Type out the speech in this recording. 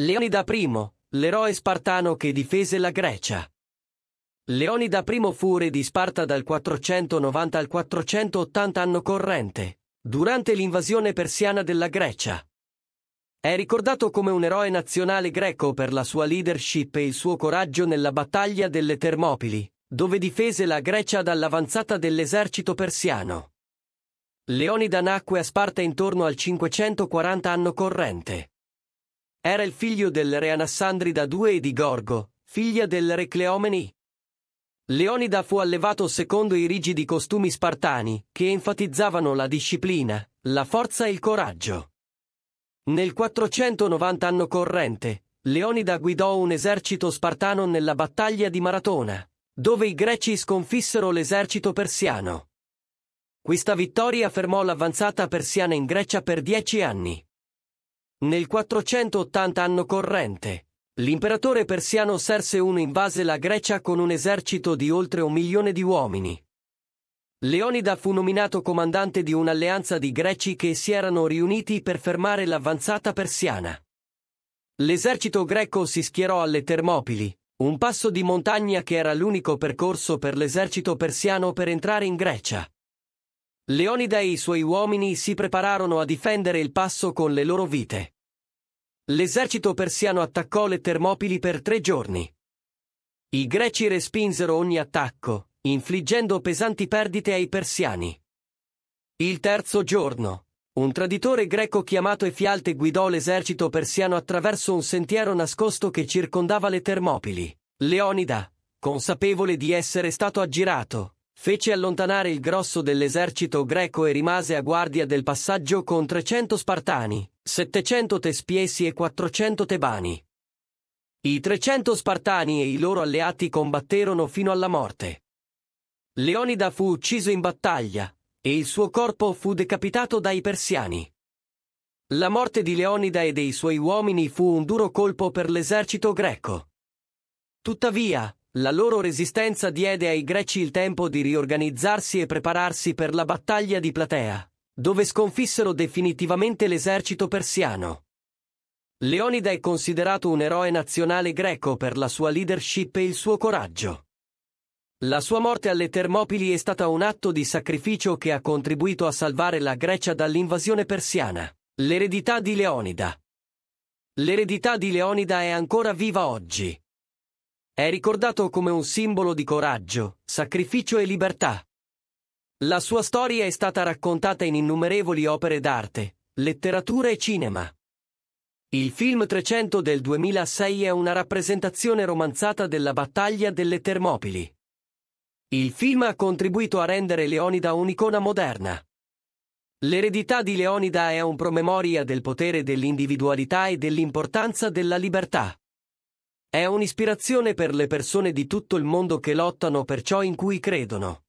Leonida I, l'eroe spartano che difese la Grecia. Leonida I fu re di Sparta dal 490 al 480 anno corrente, durante l'invasione persiana della Grecia. È ricordato come un eroe nazionale greco per la sua leadership e il suo coraggio nella battaglia delle Termopili, dove difese la Grecia dall'avanzata dell'esercito persiano. Leonida nacque a Sparta intorno al 540 anno corrente. Era il figlio del re Anassandrida II e di Gorgo, figlia del re Cleomeni. Leonida fu allevato secondo i rigidi costumi spartani, che enfatizzavano la disciplina, la forza e il coraggio. Nel 490 anno corrente, Leonida guidò un esercito spartano nella battaglia di Maratona, dove i greci sconfissero l'esercito persiano. Questa vittoria fermò l'avanzata persiana in Grecia per dieci anni. Nel 480 anno corrente, l'imperatore persiano Serse I invase la Grecia con un esercito di oltre un milione di uomini. Leonida fu nominato comandante di un'alleanza di greci che si erano riuniti per fermare l'avanzata persiana. L'esercito greco si schierò alle Termopili, un passo di montagna che era l'unico percorso per l'esercito persiano per entrare in Grecia. Leonida e i suoi uomini si prepararono a difendere il passo con le loro vite. L'esercito persiano attaccò le Termopili per tre giorni. I greci respinsero ogni attacco, infliggendo pesanti perdite ai persiani. Il terzo giorno, un traditore greco chiamato Efialte guidò l'esercito persiano attraverso un sentiero nascosto che circondava le Termopili. Leonida, consapevole di essere stato aggirato, fece allontanare il grosso dell'esercito greco e rimase a guardia del passaggio con 300 spartani, 700 tespiesi e 400 tebani. I 300 spartani e i loro alleati combatterono fino alla morte. Leonida fu ucciso in battaglia, e il suo corpo fu decapitato dai persiani. La morte di Leonida e dei suoi uomini fu un duro colpo per l'esercito greco. Tuttavia, la loro resistenza diede ai greci il tempo di riorganizzarsi e prepararsi per la battaglia di Platea, dove sconfissero definitivamente l'esercito persiano. Leonida è considerato un eroe nazionale greco per la sua leadership e il suo coraggio. La sua morte alle Termopili è stata un atto di sacrificio che ha contribuito a salvare la Grecia dall'invasione persiana. L'eredità di Leonida. L'eredità di Leonida è ancora viva oggi. È ricordato come un simbolo di coraggio, sacrificio e libertà. La sua storia è stata raccontata in innumerevoli opere d'arte, letteratura e cinema. Il film 300 del 2006 è una rappresentazione romanzata della battaglia delle Termopili. Il film ha contribuito a rendere Leonida un'icona moderna. L'eredità di Leonida è un promemoria del potere dell'individualità e dell'importanza della libertà. È un'ispirazione per le persone di tutto il mondo che lottano per ciò in cui credono.